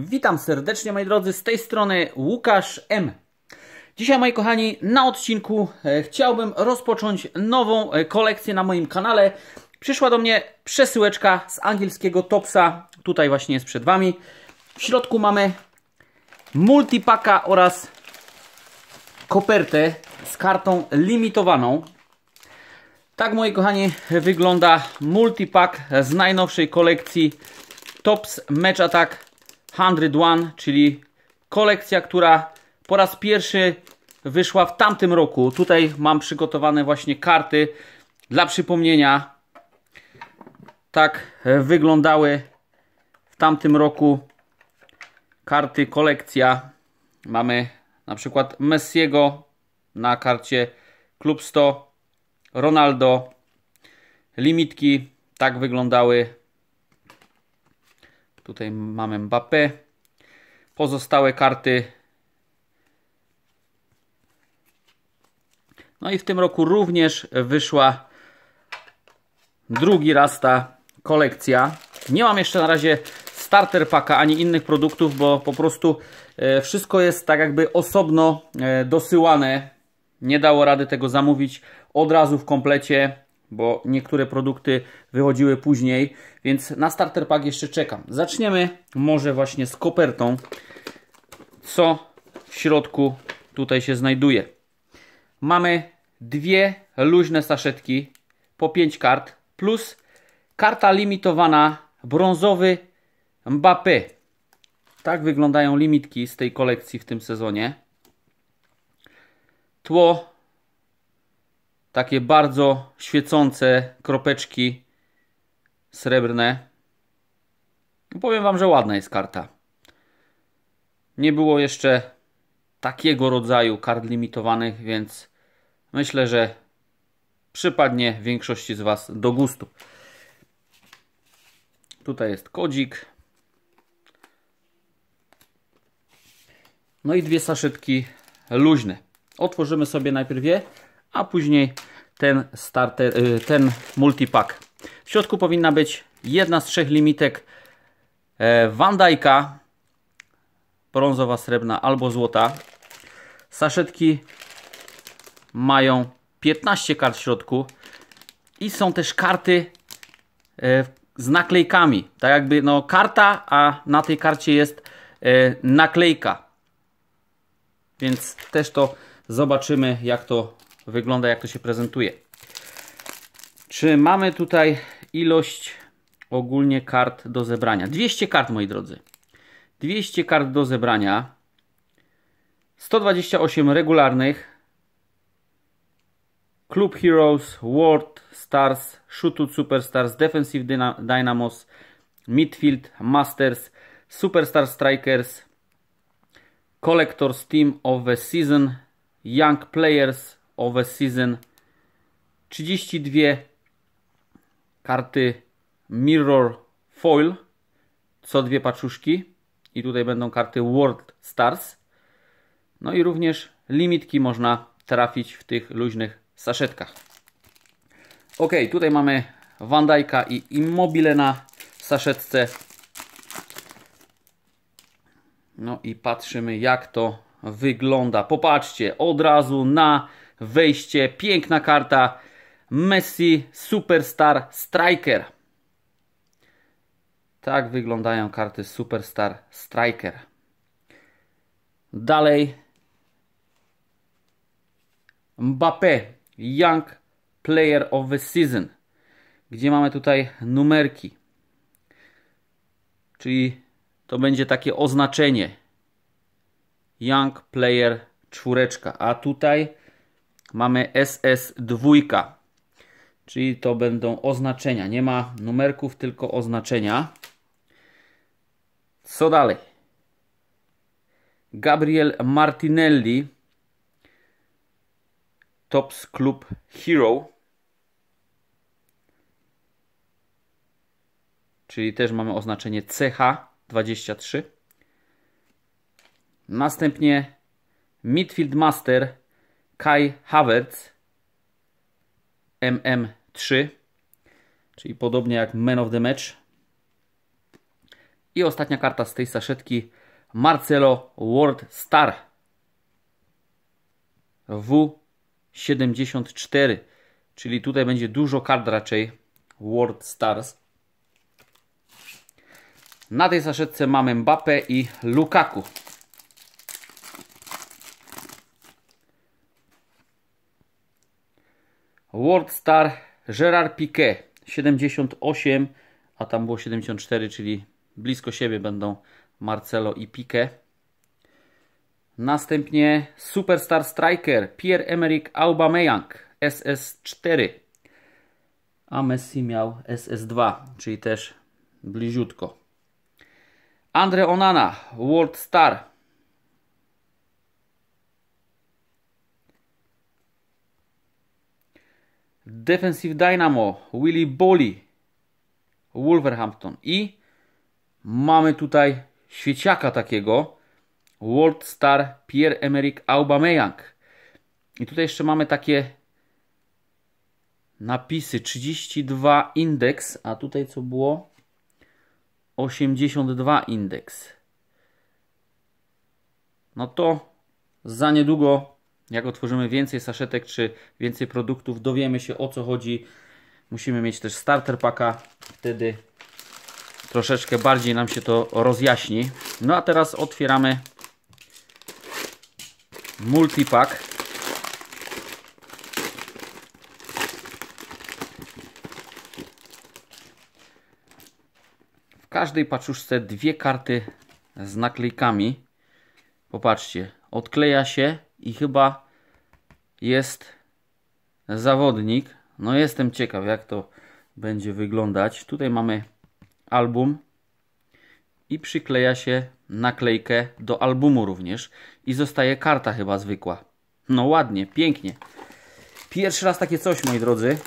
Witam serdecznie moi drodzy, z tej strony Łukasz M. Dzisiaj moi kochani, na odcinku e, chciałbym rozpocząć nową e, kolekcję na moim kanale. Przyszła do mnie przesyłeczka z angielskiego Topsa, tutaj właśnie jest przed Wami. W środku mamy multipaka oraz kopertę z kartą limitowaną. Tak moi kochani wygląda multipak z najnowszej kolekcji Tops Match Attack one, czyli kolekcja, która po raz pierwszy wyszła w tamtym roku. Tutaj mam przygotowane właśnie karty dla przypomnienia. Tak wyglądały w tamtym roku karty kolekcja. Mamy na przykład Messiego na karcie Klub 100, Ronaldo, limitki tak wyglądały Tutaj mamy Mbappé. Pozostałe karty. No i w tym roku również wyszła drugi raz ta kolekcja. Nie mam jeszcze na razie starter paka ani innych produktów, bo po prostu e, wszystko jest tak jakby osobno e, dosyłane. Nie dało rady tego zamówić od razu w komplecie bo niektóre produkty wychodziły później, więc na starter pack jeszcze czekam. Zaczniemy może właśnie z kopertą, co w środku tutaj się znajduje. Mamy dwie luźne saszetki po 5 kart, plus karta limitowana brązowy Mbappé. Tak wyglądają limitki z tej kolekcji w tym sezonie. Tło takie bardzo świecące kropeczki srebrne. No, powiem Wam, że ładna jest karta. Nie było jeszcze takiego rodzaju kart limitowanych, więc myślę, że przypadnie większości z Was do gustu. Tutaj jest kodzik. No i dwie saszetki luźne. Otworzymy sobie najpierw je, a później ten starter, y, ten multipack. W środku powinna być jedna z trzech limitek e, Van brązowa, srebrna albo złota. Saszetki mają 15 kart w środku i są też karty e, z naklejkami. Tak jakby no karta, a na tej karcie jest e, naklejka. Więc też to zobaczymy jak to wygląda, jak to się prezentuje. Czy mamy tutaj ilość ogólnie kart do zebrania? 200 kart, moi drodzy. 200 kart do zebrania. 128 regularnych. Club Heroes, World Stars, Shootout Superstars, Defensive Dynamos, Midfield, Masters, Superstar Strikers, Collectors Team of the Season, Young Players, of a Season 32 karty Mirror Foil, co dwie paczuszki i tutaj będą karty World Stars. No i również limitki można trafić w tych luźnych saszetkach. Ok, tutaj mamy Wandajka i Immobile na saszetce. No i patrzymy jak to wygląda. Popatrzcie, od razu na wejście, piękna karta. Messi Superstar Striker. Tak wyglądają karty Superstar Striker. Dalej Mbappé Young Player of the Season. Gdzie mamy tutaj numerki. Czyli to będzie takie oznaczenie. Young Player czwóreczka. A tutaj mamy SS2, czyli to będą oznaczenia. Nie ma numerków, tylko oznaczenia. Co dalej? Gabriel Martinelli, Tops Club Hero. Czyli też mamy oznaczenie CH23. Następnie Midfield Master Kai Havertz MM3, czyli podobnie jak Man of the Match. I ostatnia karta z tej saszetki Marcelo World Star W74, czyli tutaj będzie dużo kart raczej World Stars. Na tej saszetce mamy Mbappe i Lukaku. World Star Gerard Piquet 78, a tam było 74, czyli blisko siebie będą Marcelo i Piquet. Następnie Superstar Striker Pierre-Emerick Aubameyang SS4, a Messi miał SS2, czyli też bliziutko. Andre Onana World Star Defensive Dynamo, Willy Bolly, Wolverhampton i mamy tutaj świeciaka takiego, World Star Pierre-Emerick Aubameyang. I tutaj jeszcze mamy takie napisy 32 indeks, a tutaj co było? 82 indeks. No to za niedługo jak otworzymy więcej saszetek czy więcej produktów, dowiemy się o co chodzi. Musimy mieć też starter packa, wtedy troszeczkę bardziej nam się to rozjaśni. No a teraz otwieramy multipack. W każdej paczuszce dwie karty z naklejkami. Popatrzcie, odkleja się i chyba jest zawodnik. No jestem ciekaw jak to będzie wyglądać. Tutaj mamy album i przykleja się naklejkę do albumu również i zostaje karta chyba zwykła. No ładnie, pięknie. Pierwszy raz takie coś, moi drodzy.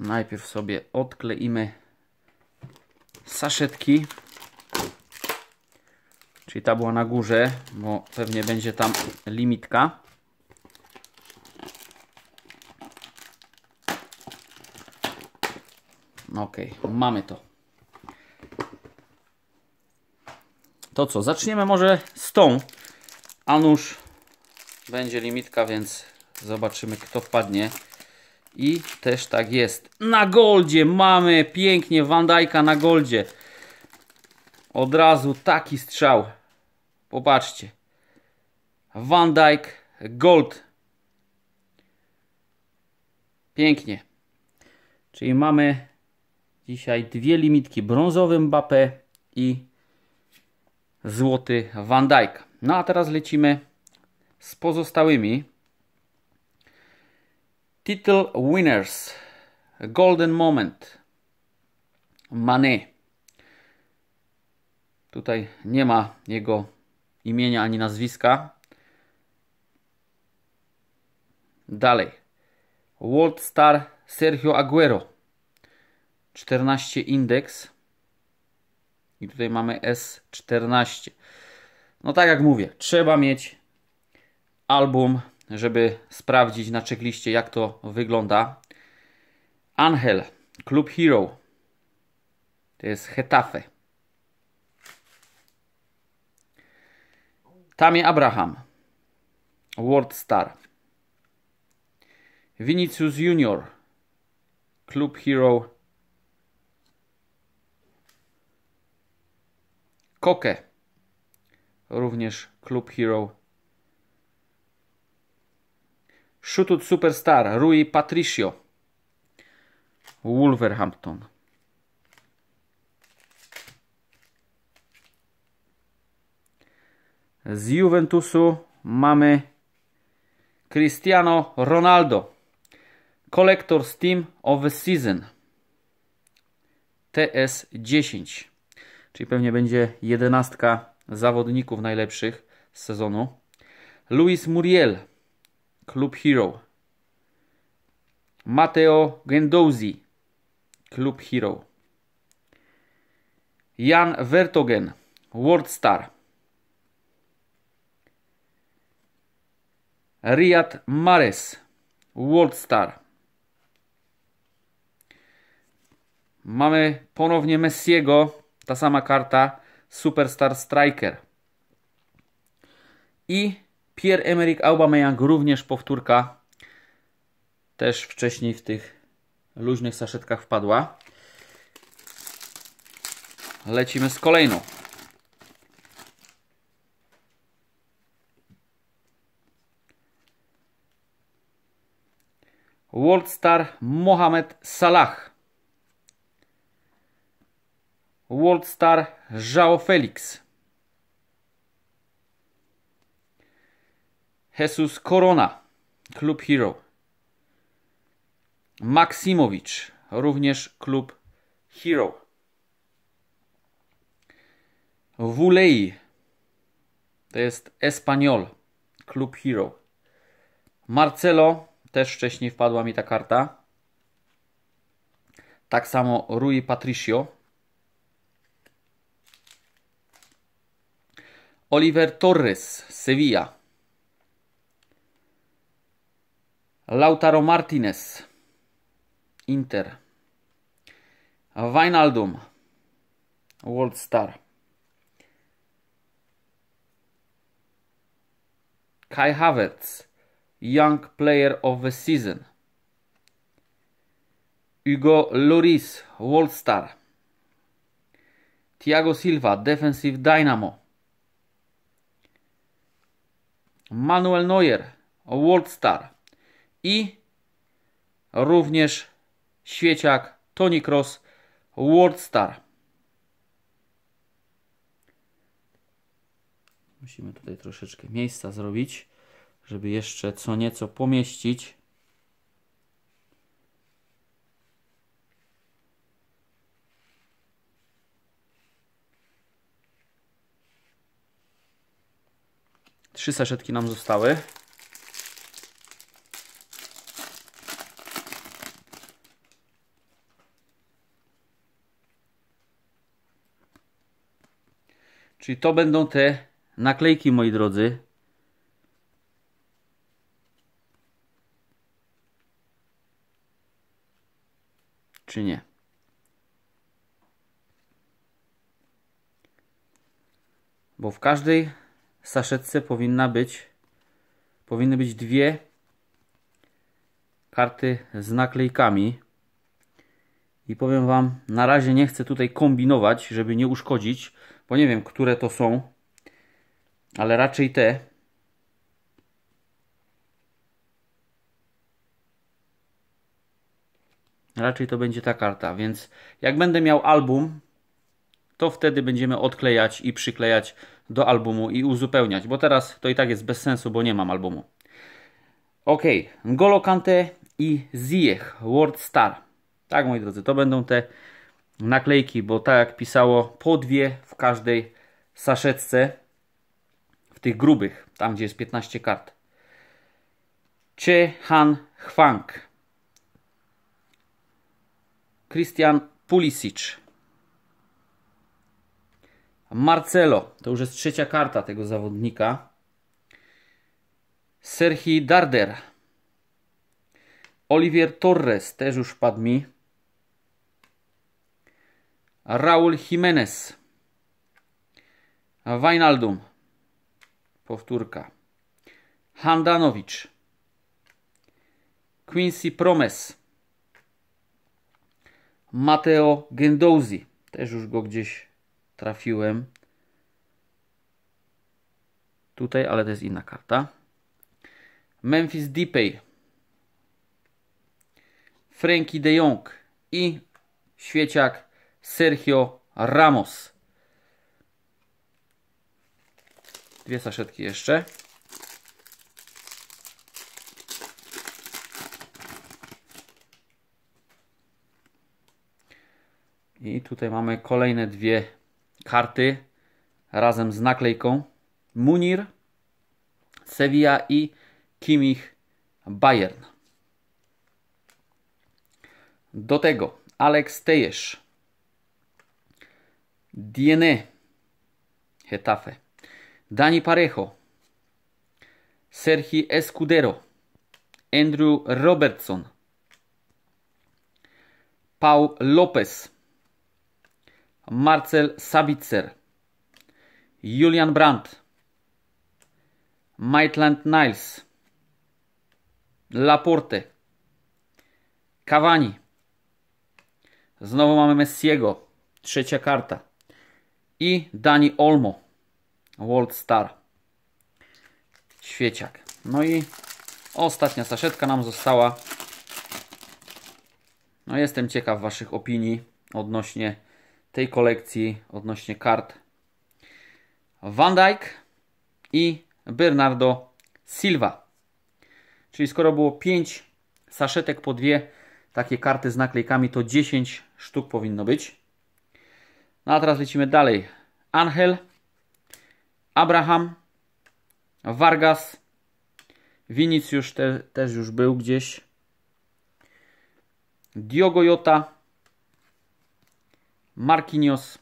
Najpierw sobie odkleimy saszetki. Czyli ta była na górze, bo pewnie będzie tam limitka. Ok, mamy to. To co, zaczniemy może z tą. A nuż będzie limitka, więc zobaczymy kto wpadnie. I też tak jest. Na goldzie mamy pięknie Wandajka na goldzie. Od razu taki strzał. Popatrzcie. Van Dyke Gold. Pięknie. Czyli mamy dzisiaj dwie limitki. Brązowy Mbappé i złoty Van Dyke. No a teraz lecimy z pozostałymi. Title Winners. Golden Moment. Mane. Tutaj nie ma jego imienia ani nazwiska. Dalej. World Star Sergio Aguero. 14 indeks. I tutaj mamy S14. No tak jak mówię, trzeba mieć album, żeby sprawdzić na checkliście jak to wygląda. Angel, Club Hero. To jest Hetafe. Tamie Abraham, World Star. Vinicius Junior, Club Hero. Koke, również Club Hero. Shootout Superstar, Rui Patricio, Wolverhampton. Z Juventusu mamy Cristiano Ronaldo. Collector's Team of the Season. TS10. Czyli pewnie będzie jedenastka zawodników najlepszych z sezonu. Luis Muriel. Club Hero. Mateo Gendozi. Club Hero. Jan Vertogen. World Star. Riyad World Star. Mamy ponownie Messiego, ta sama karta, Superstar Striker. I Pierre-Emerick Aubameyang, również powtórka. Też wcześniej w tych luźnych saszetkach wpadła. Lecimy z kolejną. Worldstar Mohamed Salah. Worldstar João Felix. Jesus Corona, klub Hero. Maksimowicz, również klub Hero. Wulei, to jest Espanyol, klub Hero. Marcelo też wcześniej wpadła mi ta karta. Tak samo Rui Patricio. Oliver Torres, Sevilla. Lautaro Martinez, Inter. Wijnaldum, World Star. Kai Havertz, Young Player of the Season. Hugo Lloris, Star. Thiago Silva, Defensive Dynamo. Manuel Neuer, World Star. I również świeciak Tony Cross, Star. Musimy tutaj troszeczkę miejsca zrobić żeby jeszcze co nieco pomieścić. Trzy saszetki nam zostały. Czyli to będą te naklejki, moi drodzy, czy nie. Bo w każdej saszetce powinna być powinny być dwie karty z naklejkami. I powiem Wam, na razie nie chcę tutaj kombinować, żeby nie uszkodzić, bo nie wiem, które to są, ale raczej te, Raczej to będzie ta karta, więc jak będę miał album, to wtedy będziemy odklejać i przyklejać do albumu i uzupełniać, bo teraz to i tak jest bez sensu, bo nie mam albumu. Ok, Golo Kante i Ziyech, World Star. Tak, moi drodzy, to będą te naklejki, bo tak jak pisało, po dwie w każdej saszetce, w tych grubych, tam gdzie jest 15 kart. Che Han Hwang, Christian Pulisic. Marcelo, to już jest trzecia karta tego zawodnika. Serhi Darder. Olivier Torres, też już padł mi. Raul Jimenez. Wijnaldum. Powtórka. Handanowicz. Quincy Promes. Mateo Gendozi. Też już go gdzieś trafiłem. Tutaj, ale to jest inna karta. Memphis Depay. Frankie de Jong i świeciak Sergio Ramos. Dwie saszetki jeszcze. I tutaj mamy kolejne dwie karty razem z naklejką. Munir, Sevilla i Kimich Bayern. Do tego Alex Tejesz, Diene, Hetafe, Dani Parejo, Sergi Escudero, Andrew Robertson, Paul Lopez, Marcel Sabitzer, Julian Brandt, Maitland Niles, Laporte, Cavani. Znowu mamy Messiego, trzecia karta. I Dani Olmo, World Star. Świeciak. No i ostatnia saszetka nam została. No jestem ciekaw Waszych opinii odnośnie tej kolekcji odnośnie kart Van Dijk i Bernardo Silva. Czyli skoro było 5 saszetek po dwie takie karty z naklejkami, to 10 sztuk powinno być. No a teraz lecimy dalej. Angel, Abraham, Vargas, Vinicius te, też już był gdzieś. Diogo Jota, Marquinhos,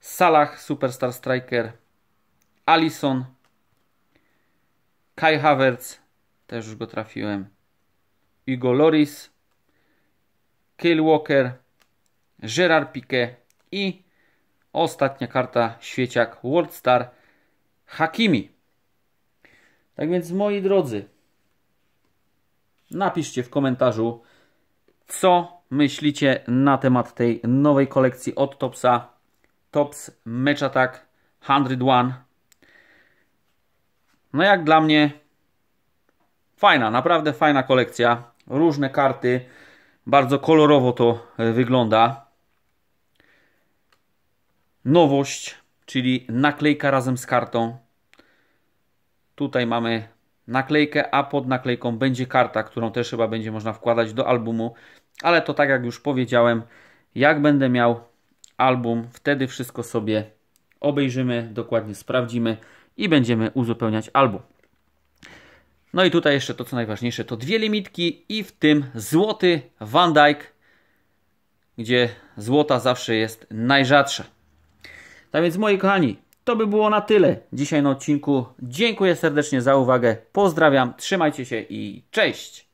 Salah, Superstar Striker, Allison, Kai Havertz, też już go trafiłem, Hugo Loris, Kyle Walker, Gerard Piqué i ostatnia karta świeciak Worldstar Hakimi. Tak więc moi drodzy, napiszcie w komentarzu, co myślicie na temat tej nowej kolekcji od Topsa. Tops Match Attack 101. No jak dla mnie fajna, naprawdę fajna kolekcja. Różne karty, bardzo kolorowo to e, wygląda. Nowość, czyli naklejka razem z kartą. Tutaj mamy naklejkę, a pod naklejką będzie karta, którą też chyba będzie można wkładać do albumu ale to tak jak już powiedziałem, jak będę miał album, wtedy wszystko sobie obejrzymy, dokładnie sprawdzimy i będziemy uzupełniać album. No i tutaj jeszcze to, co najważniejsze, to dwie limitki i w tym złoty Van Dyke, gdzie złota zawsze jest najrzadsza. Tak więc, moi kochani, to by było na tyle dzisiaj na odcinku. Dziękuję serdecznie za uwagę, pozdrawiam, trzymajcie się i cześć!